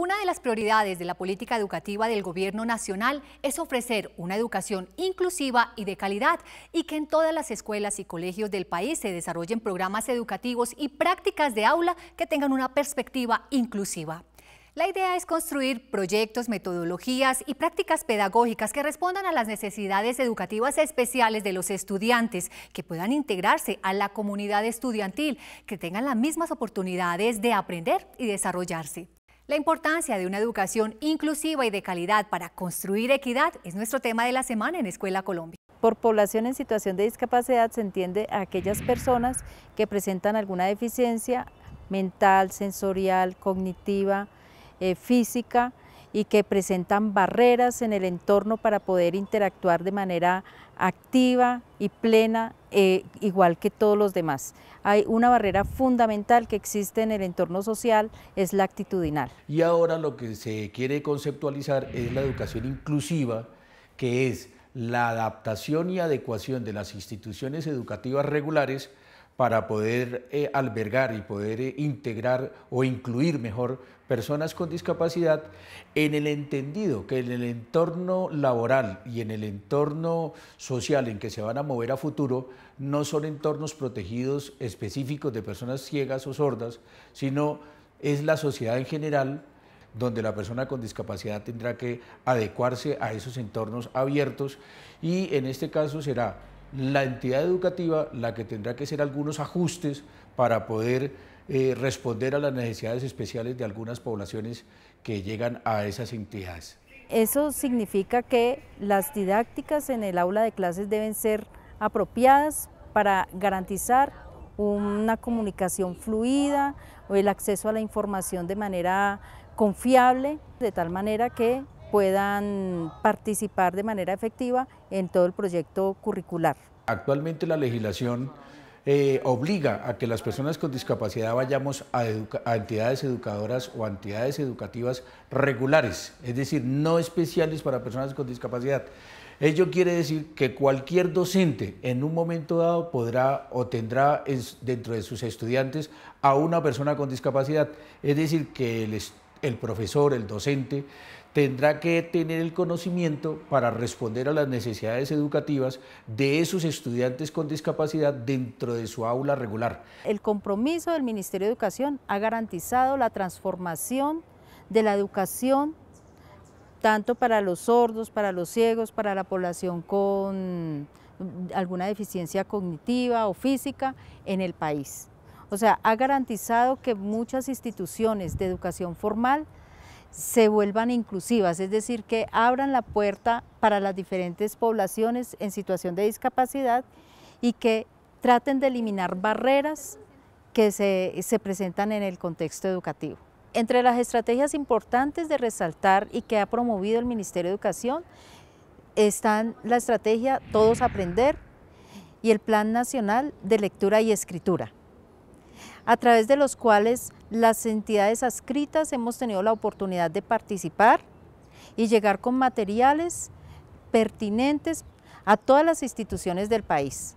Una de las prioridades de la política educativa del Gobierno Nacional es ofrecer una educación inclusiva y de calidad y que en todas las escuelas y colegios del país se desarrollen programas educativos y prácticas de aula que tengan una perspectiva inclusiva. La idea es construir proyectos, metodologías y prácticas pedagógicas que respondan a las necesidades educativas especiales de los estudiantes, que puedan integrarse a la comunidad estudiantil, que tengan las mismas oportunidades de aprender y desarrollarse. La importancia de una educación inclusiva y de calidad para construir equidad es nuestro tema de la semana en Escuela Colombia. Por población en situación de discapacidad se entiende a aquellas personas que presentan alguna deficiencia mental, sensorial, cognitiva, eh, física, y que presentan barreras en el entorno para poder interactuar de manera activa y plena, eh, igual que todos los demás. Hay una barrera fundamental que existe en el entorno social, es la actitudinal. Y ahora lo que se quiere conceptualizar es la educación inclusiva, que es la adaptación y adecuación de las instituciones educativas regulares para poder eh, albergar y poder eh, integrar o incluir mejor personas con discapacidad en el entendido que en el entorno laboral y en el entorno social en que se van a mover a futuro no son entornos protegidos específicos de personas ciegas o sordas, sino es la sociedad en general donde la persona con discapacidad tendrá que adecuarse a esos entornos abiertos y en este caso será la entidad educativa la que tendrá que hacer algunos ajustes para poder eh, responder a las necesidades especiales de algunas poblaciones que llegan a esas entidades. Eso significa que las didácticas en el aula de clases deben ser apropiadas para garantizar una comunicación fluida o el acceso a la información de manera confiable, de tal manera que puedan participar de manera efectiva en todo el proyecto curricular. Actualmente la legislación eh, obliga a que las personas con discapacidad vayamos a, entidades educadoras o entidades educativas regulares, es decir, no especiales para personas con discapacidad. Ello quiere decir que cualquier docente en un momento dado podrá o tendrá dentro de sus estudiantes a una persona con discapacidad. Es decir, que el, el profesor, el docente, tendrá que tener el conocimiento para responder a las necesidades educativas de esos estudiantes con discapacidad dentro de su aula regular. El compromiso del Ministerio de Educación ha garantizado la transformación de la educación tanto para los sordos, para los ciegos, para la población con alguna deficiencia cognitiva o física en el país. O sea, ha garantizado que muchas instituciones de educación formal se vuelvan inclusivas, es decir, que abran la puerta para las diferentes poblaciones en situación de discapacidad y que traten de eliminar barreras que se, presentan en el contexto educativo. Entre las estrategias importantes de resaltar y que ha promovido el Ministerio de Educación están la estrategia Todos Aprender y el Plan Nacional de Lectura y Escritura a través de los cuales las entidades adscritas hemos tenido la oportunidad de participar y llegar con materiales pertinentes a todas las instituciones del país.